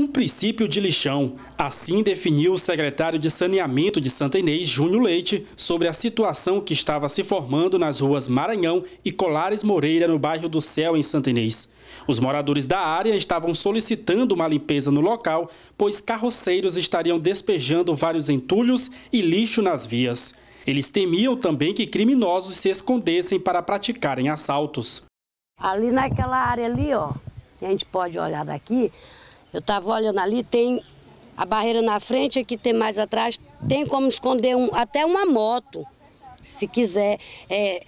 Um princípio de lixão. Assim definiu o secretário de Saneamento de Santa Inês, Júnior Leite, sobre a situação que estava se formando nas ruas Maranhão e Colares Moreira, no bairro do Céu, em Santa Inês. Os moradores da área estavam solicitando uma limpeza no local, pois carroceiros estariam despejando vários entulhos e lixo nas vias. Eles temiam também que criminosos se escondessem para praticarem assaltos. Ali naquela área ali, ó, a gente pode olhar daqui, eu estava olhando ali, tem a barreira na frente, aqui tem mais atrás, tem como esconder um, até uma moto, se quiser. É,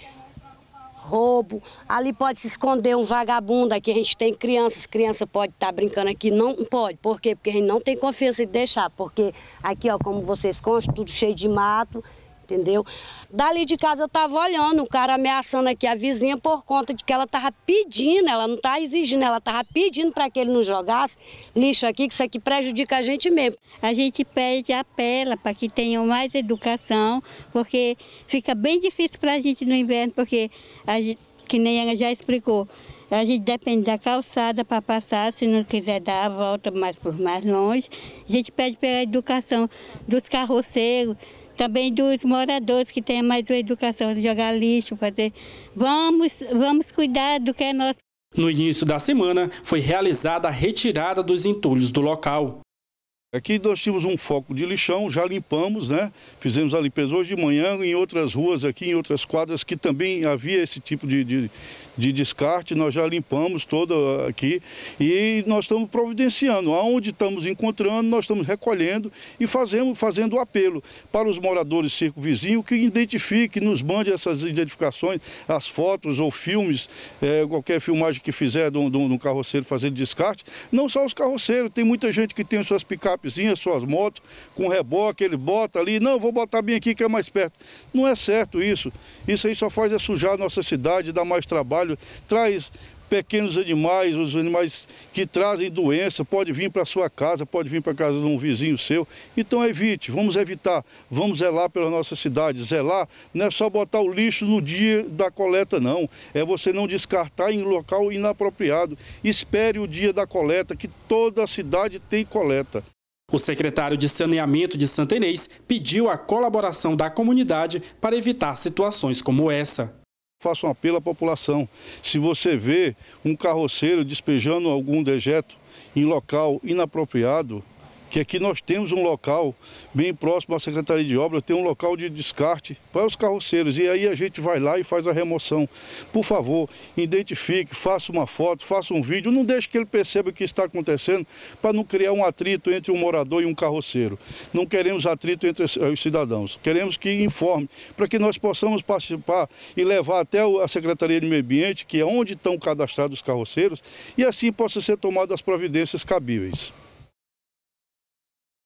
roubo, ali pode se esconder um vagabundo, aqui a gente tem crianças, criança pode estar tá brincando aqui, não pode, por quê? Porque a gente não tem confiança de deixar, porque aqui, ó, como vocês constam, tudo cheio de mato, entendeu? Dali de casa eu tava olhando, o cara ameaçando aqui a vizinha por conta de que ela tava pedindo, ela não tá exigindo, ela tava pedindo para que ele não jogasse lixo aqui, que isso aqui prejudica a gente mesmo. A gente pede, apela para que tenham mais educação, porque fica bem difícil para a gente no inverno, porque a gente, que nem ela já explicou, a gente depende da calçada para passar, se não quiser dar a volta mais por mais longe. A gente pede pela educação dos carroceiros, também dos moradores que têm mais uma educação, jogar lixo, fazer. Vamos, vamos cuidar do que é nosso. No início da semana, foi realizada a retirada dos entulhos do local. Aqui nós tínhamos um foco de lixão, já limpamos, né? Fizemos a limpeza hoje de manhã, em outras ruas aqui, em outras quadras que também havia esse tipo de, de, de descarte, nós já limpamos toda aqui e nós estamos providenciando. Aonde estamos encontrando, nós estamos recolhendo e fazemos, fazendo apelo para os moradores circunvizinhos que identifiquem, nos mande essas identificações, as fotos ou filmes, é, qualquer filmagem que fizer de um, carroceiro fazendo descarte. Não só os carroceiros, tem muita gente que tem suas picapes picapezinha, suas motos, com reboque, ele bota ali, não, vou botar bem aqui que é mais perto. Não é certo isso. Isso aí só faz é sujar a nossa cidade, dar mais trabalho, traz pequenos animais, os animais que trazem doença, pode vir para sua casa, pode vir para casa de um vizinho seu. Então evite, vamos evitar, vamos zelar pela nossa cidade. Zelar não é só botar o lixo no dia da coleta, não. É você não descartar em local inapropriado. Espere o dia da coleta, que toda a cidade tem coleta. O secretário de Saneamento de Santa Inês pediu a colaboração da comunidade para evitar situações como essa. Faço um apelo à população. Se você vê um carroceiro despejando algum dejeto em local inapropriado, que aqui nós temos um local bem próximo à Secretaria de Obras, tem um local de descarte para os carroceiros. E aí a gente vai lá e faz a remoção. Por favor, identifique, faça uma foto, faça um vídeo, não deixe que ele perceba o que está acontecendo para não criar um atrito entre um morador e um carroceiro. Não queremos atrito entre os cidadãos, queremos que informe, para que nós possamos participar e levar até a Secretaria de Meio Ambiente, que é onde estão cadastrados os carroceiros, e assim possam ser tomadas as providências cabíveis.